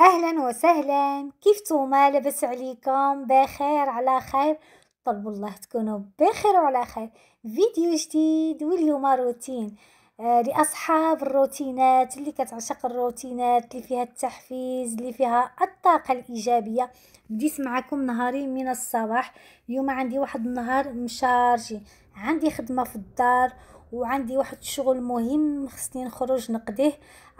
اهلا وسهلا توما لاباس عليكم بخير على خير طلب الله تكونوا بخير وعلى خير فيديو جديد واليوم روتين آه لاصحاب الروتينات اللي كتعشق الروتينات اللي فيها التحفيز اللي فيها الطاقه الايجابيه بديت معكم نهاري من الصباح اليوم عندي واحد النهار مشارجي عندي خدمه في الدار وعندي واحد الشغل مهم خصني نخرج نقضيه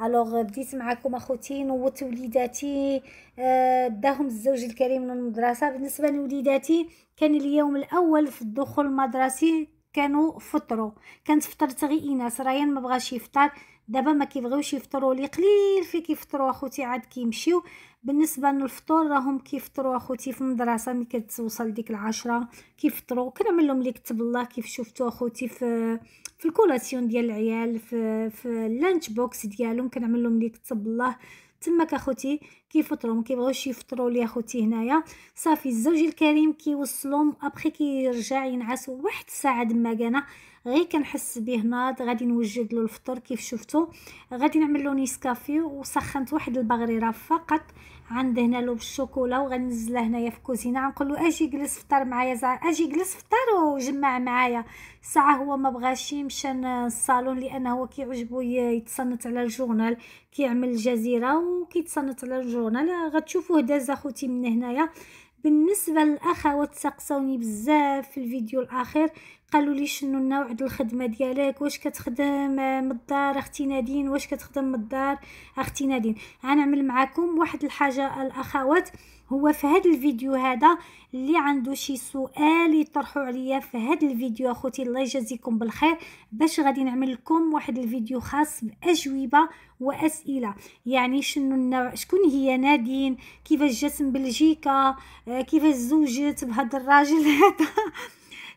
الوغ بديت معكم اخوتي نوضت وليداتي آه، داهم الزوج الكريم من المدرسه بالنسبه لوليداتي كان اليوم الاول في الدخول المدرسي كانوا فطروا كانت فطرت غي ايناس ريان ما بغاش يفطر دابا ما كيبغيوش يفطروا لي قليل في كيفطروا اخوتي عاد كيمشيو بالنسبه للفطور راهم كيفطروا اخوتي في المدرسه ملي كتوصل ديك العشرة كيفطروا كنعمل لهم اللي كتب الله كيف شفتوا اخوتي في في الكولاسيون ديال العيال في في اللانش بوكس ديالهم كنعمل لهم اللي كتب الله تماك اخوتي ما كيبغيوش يفطروا لي اخوتي هنايا صافي الزوج الكريم كيوصلهم ابخي كيرجع ينعس واحد الساعه دما كانا غير كنحس بيه ناض غادي نوجد له الفطور كيف شفتوا غادي نعمل له نيسكافي وسخنت واحد البغريره فقط عند هنا له بالشوكولا وغنزلها هنايا في الكوزينه غنقول له اجي جلس فطر معايا زع اجي جلس فطر وجمع معايا ساعه هو ما بغاش مشى للصالون لانه هو كيعجبو يتصنت على الجورنال كيعمل الجزيره وكيتصنت على الجورنال يعجبونا غتشوفوه داز اخوتي من هنايا بالنسبه للاخوات سقسوني بزاف في الفيديو الاخير قالوا لي شنو النوع د الخدمه ديالك واش كتخدم من الدار اختي نادين واش كتخدم من الدار اختي نادين غنعمل معكم واحد الحاجه الاخوات هو في هذا الفيديو هذا اللي عنده شي سؤال يطرحوا عليا في هذا الفيديو اخوتي الله يجازيكم بالخير باش غادي نعمل لكم واحد الفيديو خاص باجوبه واسئله يعني شنو النوع شكون هي نادين كيفاش جات من بلجيكا آه، كيفاش زوجت بهذا الراجل هذا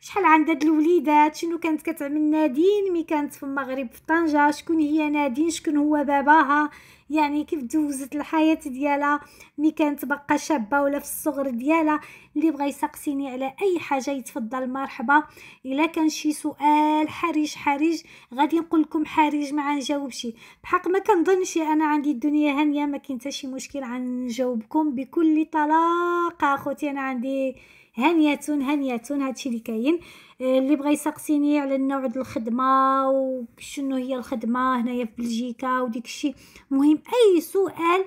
شحال عندها د الوليدات شنو كانت كتعمل نادين مي كانت في المغرب في طنجه شكون هي نادين شكون هو باباها يعني كيف دوزت الحياه ديالها مي كانت باقا شابه ولا في الصغر ديالها اللي بغى يسقسيني على اي حاجه يتفضل مرحبا الا كان شي سؤال حرج حرج غادي نقول لكم حرج ما غنجاوبش بحق ما كنظنش انا عندي الدنيا هانيه ما كاين حتى شي مشكل غنجاوبكم بكل طلاقه اخوتي انا عندي هانيه هانياتون هادشي اللي كاين آه، اللي بغى يسقسيني على النوع ديال الخدمه وشنو هي الخدمه هنايا في بلجيكا وديك الشيء مهم اي سؤال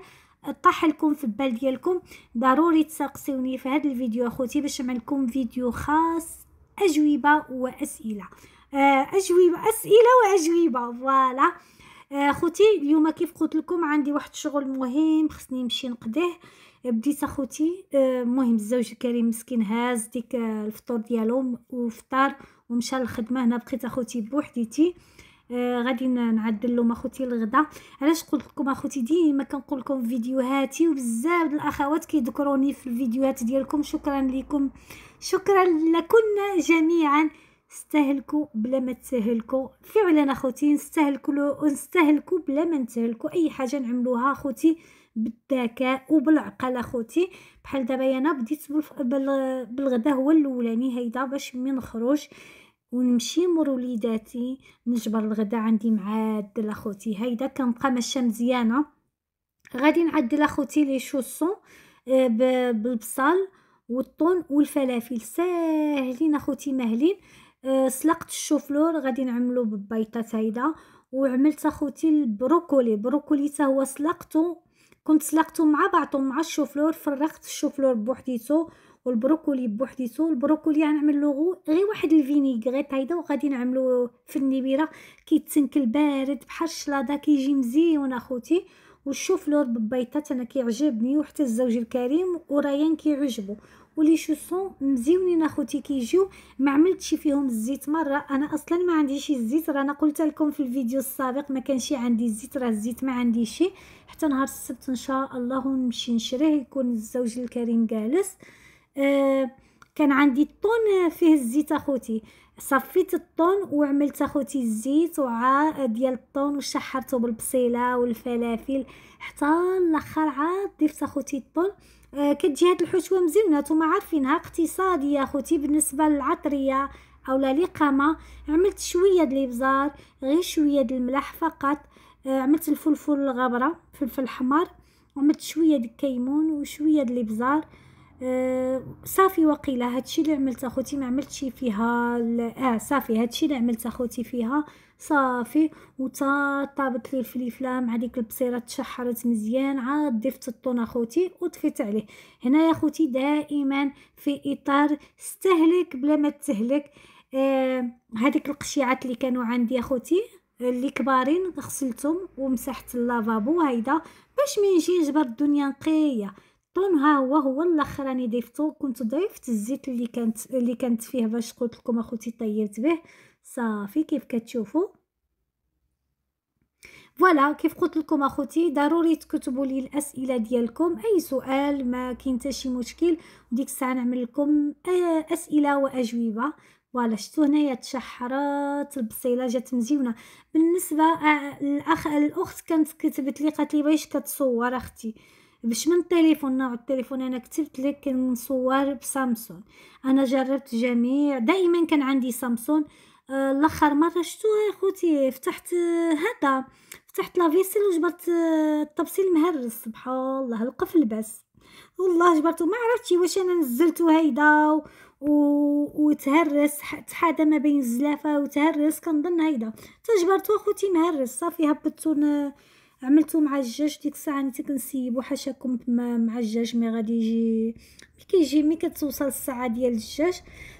طاح لكم في البال ديالكم ضروري تسقسيوني في هذا الفيديو اخوتي باش نعمل لكم فيديو خاص اجوبه واسئله آه، اجوبه اسئله واجوبه فوالا آه، خوتي اليوم كيف قلت لكم عندي واحد الشغل مهم خصني نمشي نقضيه بديت اخوتي آه، المهم الزوج الكريم مسكين هاز ديك آه، الفطور ديالو وفطار ومشى للخدمه هنا بقيت اخوتي بوحديتي آه، غادي نعدل لهم اخوتي الغدا علاش قلت لكم اخوتي ديما كنقول لكم فيديوهاتي وبزاف الاخوات كيذكروني في الفيديوهات ديالكم شكرا لكم شكرا لكن جميعا استهلكوا بلا ما تسهلكوا فعلا اخوتي نستهلكوا ونستهلكوا بلا ما نتهلكوا اي حاجه نعملوها اخوتي بالذكاء وبالعقل اخوتي بحال دابا انا بديت بالغدا هو الاولاني هيدا باش ملي نخرج ونمشي مور وليداتي نجبر الغدا عندي معدل اخوتي هيدا كنبقى ماشيه مزيانه غادي نعدل اخوتي لي شوسون آه، بالبصل والطون والفلافل ساهلين اخوتي مهلين آه، سلقت الشوفلور غادي نعملو ببيطات هيدا وعملت اخوتي البروكولي بروكولي حتى هو سلقته كنت سلقتهم مع بعضهم مع الشوفلور فرغت الشوفلور بوحديتو والبروكولي بوحديتو البروكولي غنعمل له غير واحد الفينيغ غير طايده وغادي نعملو في النبيره كيتسنكل بارد بحال الشلاضه كيجي مزيون اخوتي وشوف لور ببيتات انا كيعجبني وحتى الزوج الكريم وريان كيعجبو ولي شوسون مزيونين اخوتي كيجيو ما عملتش فيهم الزيت مره انا اصلا ما عنديش الزيت رانا قلت لكم في الفيديو السابق ما كانش عندي الزيت راه الزيت ما عنديش حتى نهار السبت ان شاء الله نمشي نشريه يكون الزوج الكريم جالس آه كان عندي الطون فيه الزيت اخوتي صفيت الطن وعملت اخوتي الزيت وعاء ديال الطن وشحرته بالبصيله والفلافل حتى الاخر عاد ضفت اخوتي الطن آه كتجي هاد الحشوه مزيونه نتوما عارفينها اقتصاديه اخوتي بالنسبه للعطريه لا لقامه عملت شويه د الابزار غير شويه د الملح فقط آه عملت الفلفل الغبره فلفل حمر عملت شويه د الكيمون وشويه د الابزار آه، صافي وقيلة هادشي اللي عملت اخوتي ما عملتش فيها اه صافي هادشي اللي عملت اخوتي فيها صافي وتا طابت لي الفليفله مع ديك البصيره تشحرت مزيان عاد ضفت الطون اخوتي وطفيت عليه هنا يا اخوتي دائما في اطار استهلك بلا ما تستهلك آه هذيك القشيعات اللي كانوا عندي اخوتي اللي كبارين غسلتهم ومسحت اللافابو هيدا باش ما يجي جبر الدنيا نقيه طون ها هو هو الاخر راني ضيفتو كنت ضيفت الزيت اللي كانت اللي كانت فيه باش قلت لكم اخوتي طيبت به صافي كيف كتشوفوا فوالا كيف قلت لكم اخوتي ضروري تكتبوا لي الاسئله ديالكم اي سؤال ما كاين حتى شي مشكل وديك الساعه نعمل لكم آه، اسئله واجوبه فوالا شفتوا هنايا تشحرات البصيله جات مزيونه بالنسبه آه، الاخ الاخت كانت كتبت لي قالت لي باش كتصور اختي باش من التليفون نوع التليفون انا كتبت لك صور بسامسون انا جربت جميع دائما كان عندي سامسون آه مره مره يا خوتي فتحت آه، هذا فتحت لافيسيل وجبرت آه، الطبسيل مهرس سبحان الله القفل بس والله جبرته ما عرفتش واش انا نزلته هيدا و... وتهرس تحادى ما بين الزلافه وتهرس كنظن هيدا تجبرته اخوتي مهرس صافي هبطتو عملتو مع الدجاج ديك الساعه نتا كنسيبو حاشاكم مع الدجاج مي غادي يجي مي كيجي مي كتوصل الساعه ديال الدجاج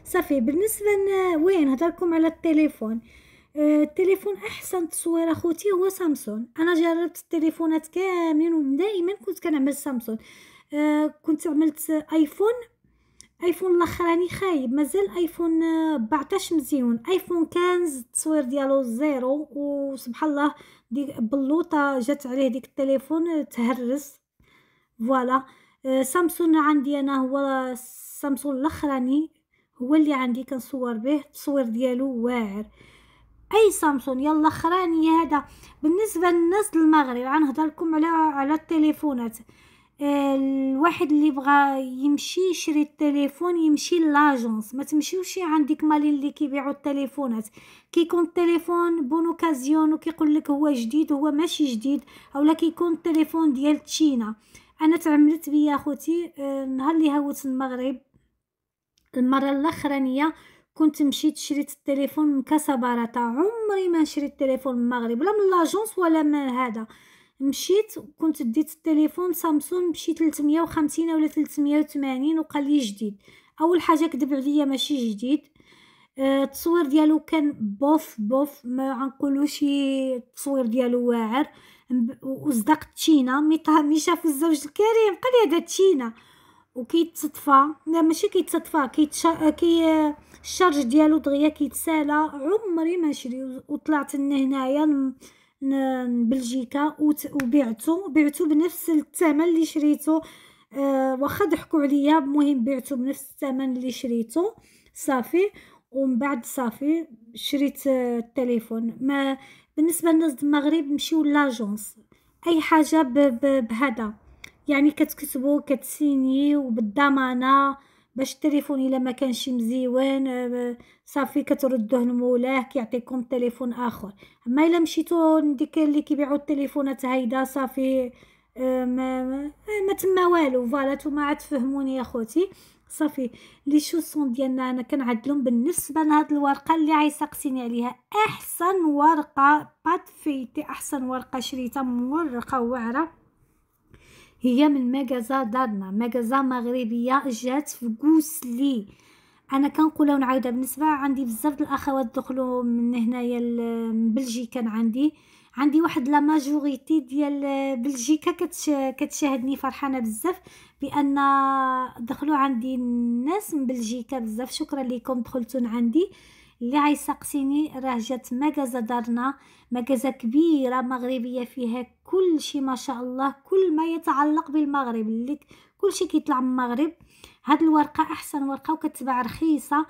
صافي بالنسبه ل... وين هضركم على التليفون آه، التليفون احسن تصوير اخوتي هو سامسون انا جربت التليفونات كاملين ودائما كنت كنعمل سامسون آه، كنت عملت ايفون ايفون الاخراني خايب مازال ايفون 14 آه، مزيون ايفون 15 التصوير ديالو زيرو وسبحان الله ديك بلوطه جات عليه ديك التليفون تهرس فوالا آه، سامسونج عندي انا هو سامسونج الاخراني هو اللي عندي كنصور به التصوير ديالو واعر اي سامسونج يلا اخراني هذا بالنسبه للناس المغرب غنهضر لكم على على التليفونات الواحد اللي بغى يمشي يشري التليفون يمشي لاجونس ما تمشيوش عند ديك مالين اللي كيبيعوا التليفونات كيكون التليفون بون اوكازيون وكيقول لك هو جديد وهو ماشي جديد اولا كيكون التليفون ديال تشينا انا تعملت بيا اخوتي آه، نهار اللي هوت المغرب المره الاخرانيه كنت مشيت شريت التليفون من كاساباراتا عمري ما شريت تليفون من المغرب لا من لاجونس ولا من هذا مشيت كنت ديت التليفون سامسونج بشي 350 ولا 380 وقال لي جديد اول حاجه كذب عليا ماشي جديد آه، التصوير ديالو كان بوف بوف ما غنقولوش التصوير ديالو واعر وصدق تشينا مي شاف الزوج الكريم قال لي هذا تشينا وكيتصطفى لا ماشي كيتصطفى كيتشا آه، كي آه، الشارج ديالو دغيا كيتسالى عمري ما شري وطلعت لهنايا هنايا بلجيكا وبعته بعته بنفس الثمن اللي شريته آه، واخا ضحكوا عليا المهم بعته بنفس الثمن اللي شريته صافي ومن بعد صافي شريت آه، التليفون ما بالنسبه للناس المغرب مشيو لاجونس اي حاجه بهذا يعني كتكتبوا كتسيني وبالضمانه باش التليفون الا ما كانش مزيوان آه، صافي كتردوه لمولاه كيعطيكم تليفون اخر اما الا مشيتو لديك اللي كيبيعوا التليفونات هيدا صافي آه، ما ما, آه، ما تما والو فوالا نتوما عاد تفهموني يا خوتي صافي لي شوسون ديالنا انا كنعدلهم بالنسبه لهاد الورقه اللي عيسقتيني عليها احسن ورقه بات فيتي احسن ورقه شريتها مورقه واعره هي من مجازة دارنا مجازة مغربية جات في قوسلي انا كنقولها ونعاودها بالنسبه عندي بزاف الاخوات دخلوا من هنايا بلجيكا عندي عندي واحد لا ماجوريتي ديال بلجيكا كتش كتشاهدني فرحانه بزاف بان دخلوا عندي الناس من بلجيكا بزاف شكرا لكم دخلتون عندي اللي عيسقسيني راه جات مكازا دارنا مكازا كبيره مغربيه فيها كل شيء ما شاء الله كل ما يتعلق بالمغرب اللي كل شيء كيطلع من المغرب هاد الورقه احسن ورقه وكتباع رخيصه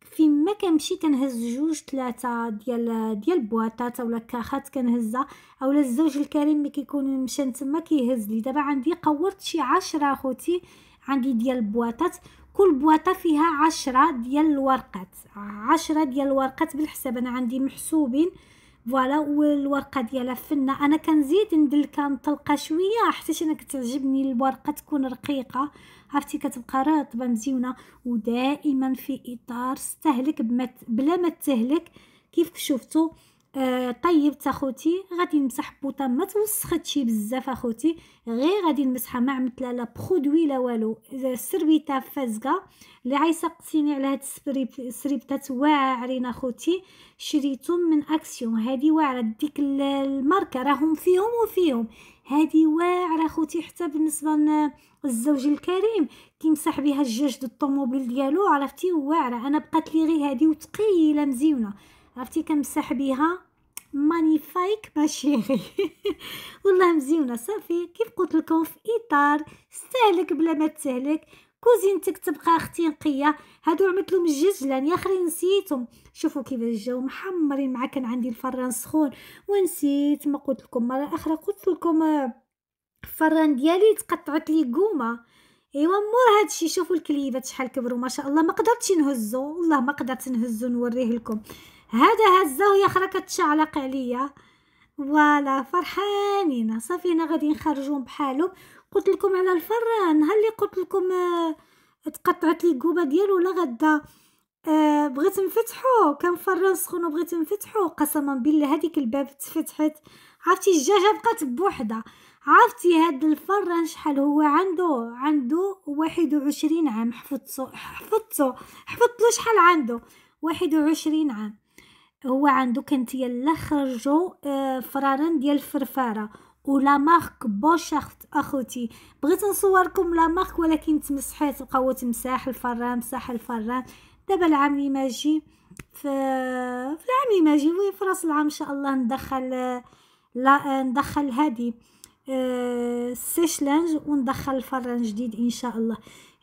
فين ما كنمشي كنهز جوج ثلاثه ديال ديال بواطات اولا كاخات كنهزها اولا الزوج الكريم ملي كيكون مشى تما كيهز لي دابا عندي قورت شي عشرة اخوتي عندي ديال البواطات كل بواطه فيها عشرة ديال الورقات عشرة ديال الورقات بالحساب انا عندي محسوبين فوالا والورقه ديالها فنه انا كنزيد ندلكها نطلقها شويه حتى انا كتعجبني الورقه تكون رقيقه عرفتي كتبقى رطبه مزيونه ودائما في اطار استهلك بلا ما تهلك كيف شفتوا آه، طيبت اخوتي غادي نمسح بوطه ما توسختش بزاف اخوتي غير غادي نمسحها ما عملت لا لا برودوي لا والو السربيته فازقه اللي عيسقسيني على هاد السريب واعرين اخوتي شريتهم من اكسيون هادي واعره ديك الماركه راهم فيهم وفيهم هادي واعره اخوتي حتى بالنسبه للزوج الكريم كيمسح بها الجاج د الطوموبيل ديالو عرفتي واعره انا بقات لي غير هادي وثقيله مزيونه عرفتي كنمسح بها مانيفايك ماشيغي والله مزيونه صافي كيف قلت لكم في اطار استهلك بلا ما تستهلك كوزينتك تبقى اختي نقيه هادو عملتلهم الججلان الجزلان يا اخري نسيتهم شوفوا كيفاش جاو محمرين مع كان عندي الفران سخون ونسيت ما قلت لكم مره اخرى قلت لكم آه، الفران ديالي تقطعت لي قومه ايوا مور هادشي شوفوا الكليبات شحال كبروا ما شاء الله ما قدرتش نهزو والله ما قدرت نهزو نوريه لكم هذا هزه يا خركة كتشعلق عليا فوالا فرحانين صافي انا غادي نخرجهم بحالهم قلت لكم على الفران هل اللي قلت لكم آه تقطعت لي الكوبه ديالو ولا غدا آه بغيت نفتحو كان فران سخون وبغيت نفتحو قسما بالله هذيك الباب تفتحت عرفتي الجاجه بقات بوحدها عرفتي هاد الفران شحال هو عنده عنده واحد وعشرين عام حفظتو حفظتو حفظت له شحال عنده واحد وعشرين عام هو عنده كان يلا خرجوا آه، فرارا ديال الفرفاره ولا مارك بوش اخوتي بغيت نصوركم لا مارك ولكن تمسحات بقاو تمساح الفران مساح الفران دابا العام اللي ماجي في في العام اللي ماجي وي في راس العام ان شاء الله ندخل لا ندخل هذه آه، سيشلانج وندخل الفران جديد ان شاء الله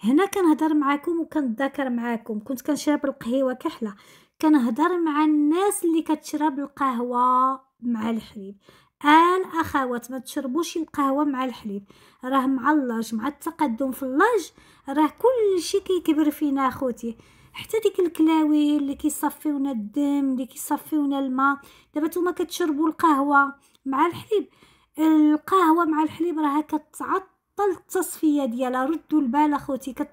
هنا كنهضر معاكم وكنتذكر معاكم كنت كنشرب القهيوه كحله كنهضر مع الناس اللي كتشرب القهوه مع الحليب ان اخوات ما تشربوش القهوه مع الحليب راه مع اللاج مع التقدم في اللاج راه كلشي كيكبر فينا اخوتي حتى ديك الكلاوي اللي كيصفيونا الدم اللي كيصفيونا الماء دابا نتوما كتشربوا القهوه مع الحليب القهوه مع الحليب راها كتعطل التصفيه ديالها ردوا البال اخوتي كت...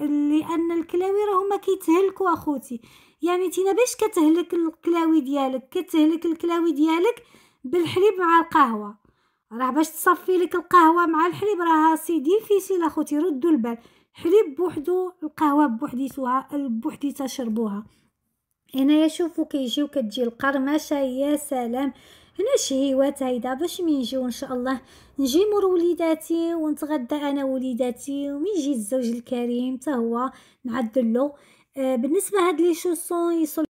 لان الكلاوي راهما كيتهلكوا اخوتي يعني تينا باش كتهلك الكلاوي ديالك كتهلك الكلاوي ديالك بالحليب مع القهوه راه باش تصفي لك القهوه مع الحليب راه سيدي فيسيل اخوتي ردوا البال حليب بوحدو القهوه بوحديتها بوحديتها شربوها هنايا شوفوا كيجيو كتجي القرمشه يا سلام هنا شهيوات هايدا باش من يجيو ان شاء الله نجي مور وليداتي ونتغدى انا وليداتي ومن يجي الزوج الكريم حتى هو نعدلو آه، بالنسبة هاد لي شوسون يصل